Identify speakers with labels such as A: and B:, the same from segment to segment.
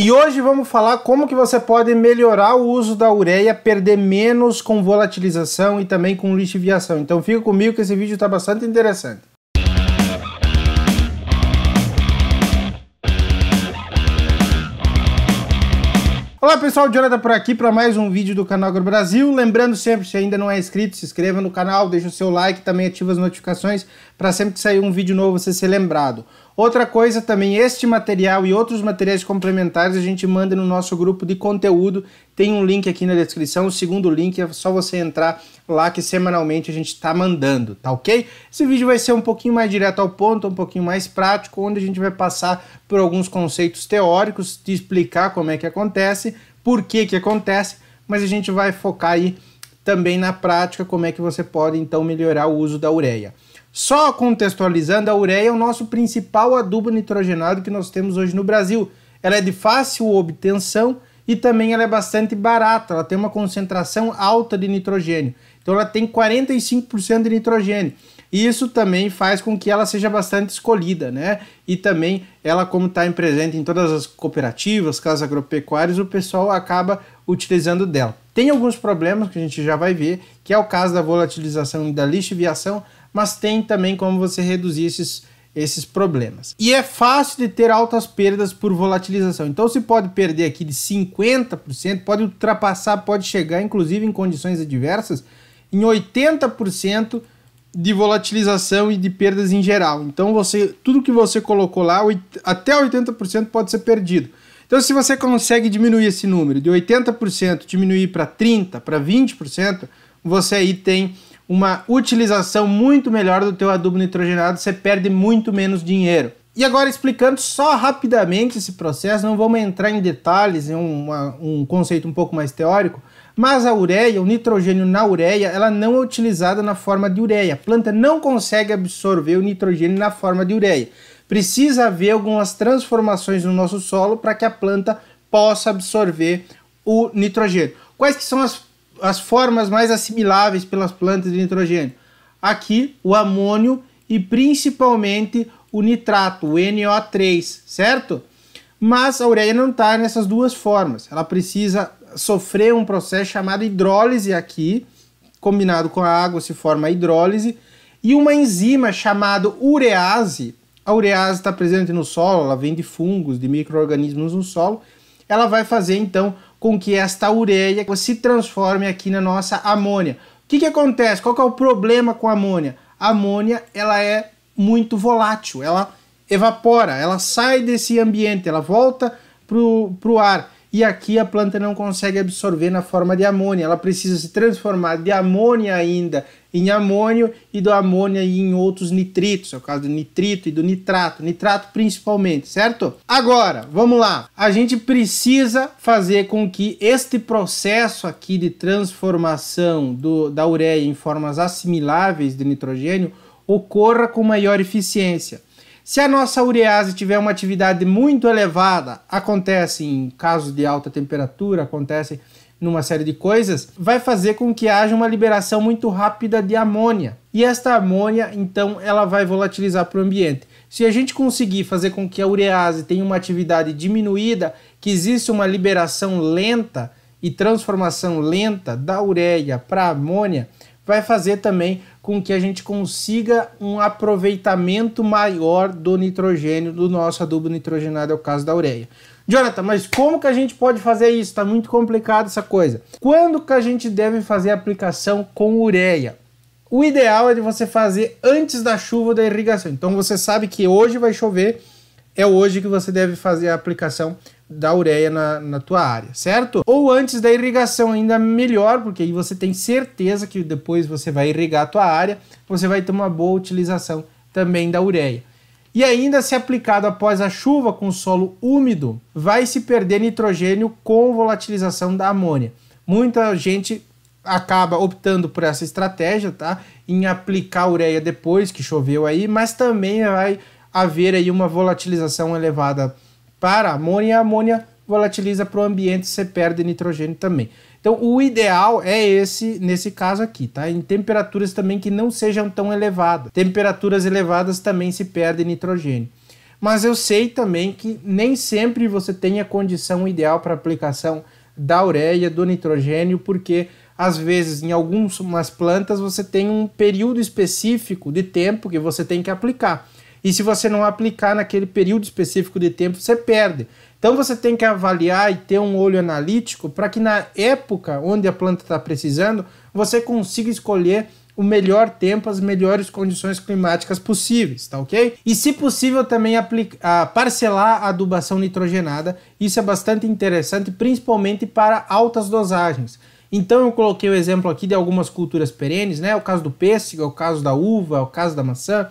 A: E hoje vamos falar como que você pode melhorar o uso da ureia, perder menos com volatilização e também com lixiviação. Então fica comigo que esse vídeo está bastante interessante. Olá pessoal, Jonathan por aqui para mais um vídeo do canal Agro Brasil. Lembrando sempre, se ainda não é inscrito, se inscreva no canal, deixa o seu like, também ativa as notificações para sempre que sair um vídeo novo você ser lembrado. Outra coisa também, este material e outros materiais complementares a gente manda no nosso grupo de conteúdo. Tem um link aqui na descrição, o segundo link é só você entrar lá que semanalmente a gente está mandando, tá ok? Esse vídeo vai ser um pouquinho mais direto ao ponto, um pouquinho mais prático, onde a gente vai passar por alguns conceitos teóricos, te explicar como é que acontece, por que que acontece, mas a gente vai focar aí também na prática como é que você pode então melhorar o uso da ureia. Só contextualizando, a ureia é o nosso principal adubo nitrogenado que nós temos hoje no Brasil. Ela é de fácil obtenção e também ela é bastante barata, ela tem uma concentração alta de nitrogênio. Então ela tem 45% de nitrogênio. E isso também faz com que ela seja bastante escolhida, né? E também ela, como está presente em todas as cooperativas, casas agropecuárias, o pessoal acaba utilizando dela. Tem alguns problemas que a gente já vai ver, que é o caso da volatilização da lixiviação, mas tem também como você reduzir esses, esses problemas. E é fácil de ter altas perdas por volatilização. Então se pode perder aqui de 50%, pode ultrapassar, pode chegar, inclusive em condições adversas, em 80% de volatilização e de perdas em geral. Então você, tudo que você colocou lá, até 80% pode ser perdido. Então se você consegue diminuir esse número de 80%, diminuir para 30, para 20%, você aí tem uma utilização muito melhor do teu adubo nitrogenado, você perde muito menos dinheiro. E agora explicando só rapidamente esse processo, não vamos entrar em detalhes, é um conceito um pouco mais teórico, mas a ureia, o nitrogênio na ureia, ela não é utilizada na forma de ureia. A planta não consegue absorver o nitrogênio na forma de ureia. Precisa haver algumas transformações no nosso solo para que a planta possa absorver o nitrogênio. Quais que são as as formas mais assimiláveis pelas plantas de nitrogênio. Aqui, o amônio e principalmente o nitrato, o NO3, certo? Mas a ureia não está nessas duas formas. Ela precisa sofrer um processo chamado hidrólise aqui, combinado com a água se forma a hidrólise, e uma enzima chamada urease. A urease está presente no solo, ela vem de fungos, de micro-organismos no solo. Ela vai fazer então com que esta ureia se transforme aqui na nossa amônia. O que, que acontece? Qual que é o problema com a amônia? A amônia ela é muito volátil, ela evapora, ela sai desse ambiente, ela volta para o ar e aqui a planta não consegue absorver na forma de amônia. Ela precisa se transformar de amônia ainda em amônio e do amônia em outros nitritos, é o caso do nitrito e do nitrato, nitrato principalmente, certo? Agora, vamos lá. A gente precisa fazer com que este processo aqui de transformação do, da ureia em formas assimiláveis de nitrogênio ocorra com maior eficiência. Se a nossa urease tiver uma atividade muito elevada, acontece em casos de alta temperatura, acontece numa série de coisas, vai fazer com que haja uma liberação muito rápida de amônia. E esta amônia, então, ela vai volatilizar para o ambiente. Se a gente conseguir fazer com que a urease tenha uma atividade diminuída, que exista uma liberação lenta e transformação lenta da ureia para amônia, vai fazer também com que a gente consiga um aproveitamento maior do nitrogênio, do nosso adubo nitrogenado, é o caso da ureia. Jonathan, mas como que a gente pode fazer isso? Está muito complicado essa coisa. Quando que a gente deve fazer a aplicação com ureia? O ideal é de você fazer antes da chuva da irrigação. Então você sabe que hoje vai chover, é hoje que você deve fazer a aplicação da ureia na, na tua área, certo? Ou antes da irrigação, ainda melhor, porque aí você tem certeza que depois você vai irrigar a tua área, você vai ter uma boa utilização também da ureia. E ainda se aplicado após a chuva com solo úmido, vai se perder nitrogênio com volatilização da amônia. Muita gente acaba optando por essa estratégia, tá? Em aplicar ureia depois que choveu aí, mas também vai haver aí uma volatilização elevada para a amônia e a amônia volatiliza para o ambiente, você perde nitrogênio também. Então, o ideal é esse nesse caso aqui, tá? Em temperaturas também que não sejam tão elevadas. Temperaturas elevadas também se perde nitrogênio. Mas eu sei também que nem sempre você tem a condição ideal para aplicação da ureia, do nitrogênio, porque às vezes em algumas plantas você tem um período específico de tempo que você tem que aplicar e se você não aplicar naquele período específico de tempo, você perde. Então você tem que avaliar e ter um olho analítico para que na época onde a planta está precisando, você consiga escolher o melhor tempo, as melhores condições climáticas possíveis, tá ok? E se possível também aplicar, parcelar a adubação nitrogenada, isso é bastante interessante, principalmente para altas dosagens. Então eu coloquei o exemplo aqui de algumas culturas perenes, né? O caso do pêssego, é o caso da uva, é o caso da maçã,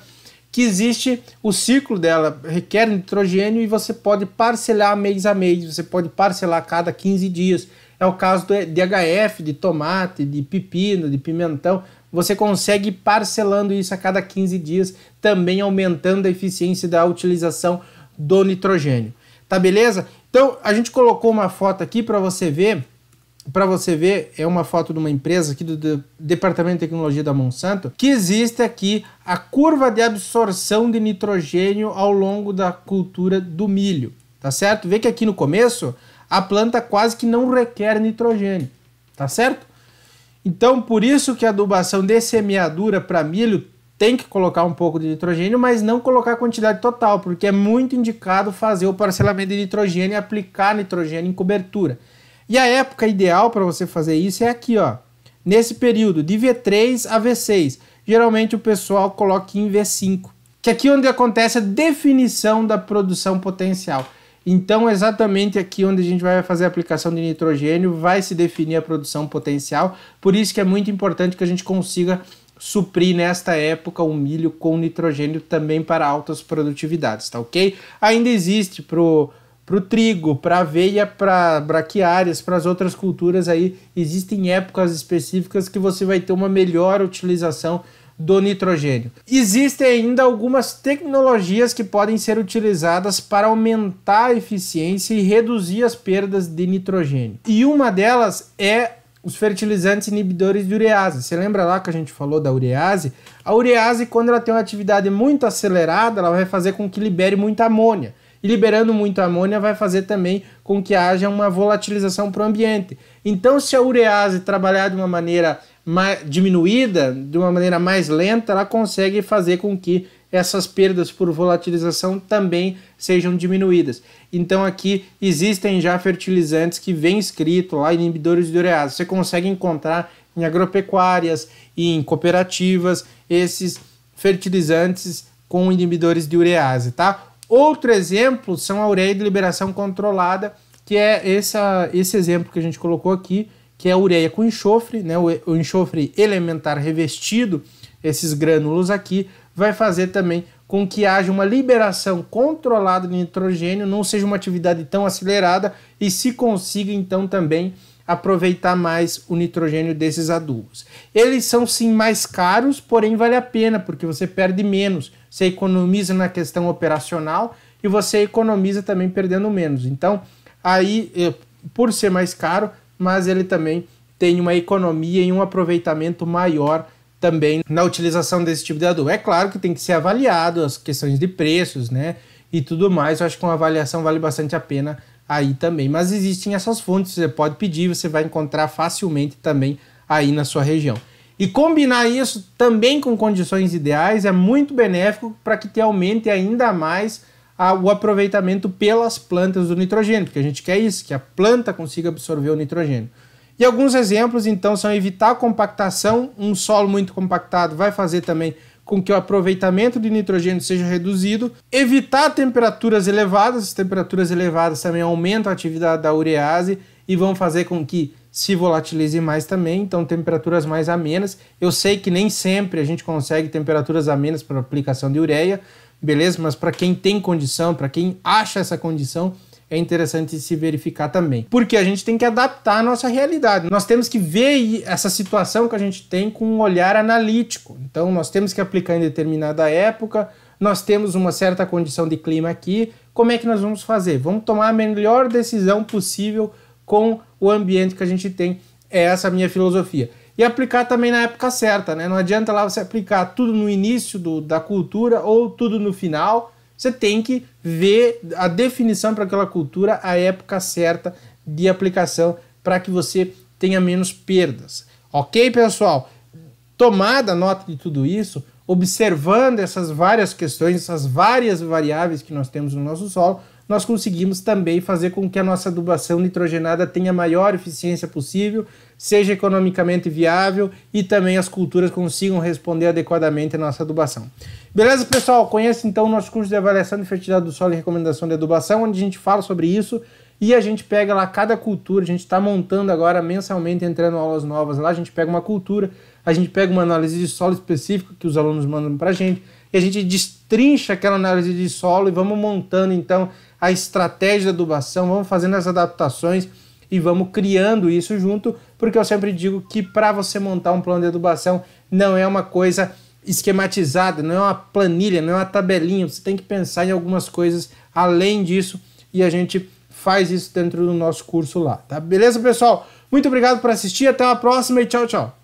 A: que existe o ciclo dela, requer nitrogênio e você pode parcelar mês a mês, você pode parcelar a cada 15 dias. É o caso do DHF, de tomate, de pepino, de pimentão. Você consegue parcelando isso a cada 15 dias, também aumentando a eficiência da utilização do nitrogênio. Tá beleza? Então, a gente colocou uma foto aqui para você ver para você ver, é uma foto de uma empresa aqui do, do Departamento de Tecnologia da Monsanto, que existe aqui a curva de absorção de nitrogênio ao longo da cultura do milho, tá certo? Vê que aqui no começo a planta quase que não requer nitrogênio, tá certo? Então, por isso que a adubação de semeadura para milho tem que colocar um pouco de nitrogênio, mas não colocar a quantidade total, porque é muito indicado fazer o parcelamento de nitrogênio e aplicar nitrogênio em cobertura. E a época ideal para você fazer isso é aqui, ó. Nesse período de V3 a V6. Geralmente o pessoal coloca em V5, que aqui é onde acontece a definição da produção potencial. Então, exatamente aqui onde a gente vai fazer a aplicação de nitrogênio, vai se definir a produção potencial. Por isso que é muito importante que a gente consiga suprir nesta época o milho com nitrogênio também para altas produtividades, tá ok? Ainda existe para o para o trigo, para aveia, para braquiárias, para as outras culturas aí, existem épocas específicas que você vai ter uma melhor utilização do nitrogênio. Existem ainda algumas tecnologias que podem ser utilizadas para aumentar a eficiência e reduzir as perdas de nitrogênio. E uma delas é os fertilizantes inibidores de urease. Você lembra lá que a gente falou da urease? A urease, quando ela tem uma atividade muito acelerada, ela vai fazer com que libere muita amônia liberando muito amônia vai fazer também com que haja uma volatilização para o ambiente. Então, se a urease trabalhar de uma maneira mais diminuída, de uma maneira mais lenta, ela consegue fazer com que essas perdas por volatilização também sejam diminuídas. Então aqui existem já fertilizantes que vem escrito lá, inibidores de urease. Você consegue encontrar em agropecuárias e em cooperativas esses fertilizantes com inibidores de urease, tá? Outro exemplo são a ureia de liberação controlada, que é essa, esse exemplo que a gente colocou aqui, que é a ureia com enxofre, né? o enxofre elementar revestido, esses grânulos aqui, vai fazer também com que haja uma liberação controlada de nitrogênio, não seja uma atividade tão acelerada e se consiga então também aproveitar mais o nitrogênio desses adubos. Eles são sim mais caros, porém vale a pena, porque você perde menos, você economiza na questão operacional e você economiza também perdendo menos. Então, aí é, por ser mais caro, mas ele também tem uma economia e um aproveitamento maior também na utilização desse tipo de adubo. É claro que tem que ser avaliado as questões de preços, né? E tudo mais. Eu acho que uma avaliação vale bastante a pena aí também. Mas existem essas fontes, você pode pedir, você vai encontrar facilmente também aí na sua região. E combinar isso também com condições ideais é muito benéfico para que te aumente ainda mais a, o aproveitamento pelas plantas do nitrogênio, porque a gente quer isso, que a planta consiga absorver o nitrogênio. E alguns exemplos, então, são evitar compactação. Um solo muito compactado vai fazer também com que o aproveitamento de nitrogênio seja reduzido, evitar temperaturas elevadas, as temperaturas elevadas também aumentam a atividade da urease e vão fazer com que se volatilize mais também, então temperaturas mais amenas. Eu sei que nem sempre a gente consegue temperaturas amenas para aplicação de ureia, beleza? Mas para quem tem condição, para quem acha essa condição, é interessante se verificar também. Porque a gente tem que adaptar a nossa realidade. Nós temos que ver essa situação que a gente tem com um olhar analítico. Então, nós temos que aplicar em determinada época, nós temos uma certa condição de clima aqui. Como é que nós vamos fazer? Vamos tomar a melhor decisão possível com o ambiente que a gente tem. É essa a minha filosofia. E aplicar também na época certa, né? Não adianta lá você aplicar tudo no início do, da cultura ou tudo no final você tem que ver a definição para aquela cultura, a época certa de aplicação, para que você tenha menos perdas. Ok, pessoal? Tomada nota de tudo isso, observando essas várias questões, essas várias variáveis que nós temos no nosso solo, nós conseguimos também fazer com que a nossa adubação nitrogenada tenha a maior eficiência possível, seja economicamente viável e também as culturas consigam responder adequadamente à nossa adubação. Beleza, pessoal? Conheça então o nosso curso de avaliação de fertilidade do solo e recomendação de adubação, onde a gente fala sobre isso e a gente pega lá cada cultura, a gente está montando agora mensalmente, entrando aulas novas lá, a gente pega uma cultura, a gente pega uma análise de solo específica que os alunos mandam para a gente, e a gente destrincha aquela análise de solo e vamos montando então a estratégia da adubação, vamos fazendo as adaptações e vamos criando isso junto, porque eu sempre digo que para você montar um plano de adubação não é uma coisa esquematizada, não é uma planilha, não é uma tabelinha, você tem que pensar em algumas coisas além disso e a gente faz isso dentro do nosso curso lá, tá? Beleza, pessoal? Muito obrigado por assistir, até a próxima e tchau, tchau.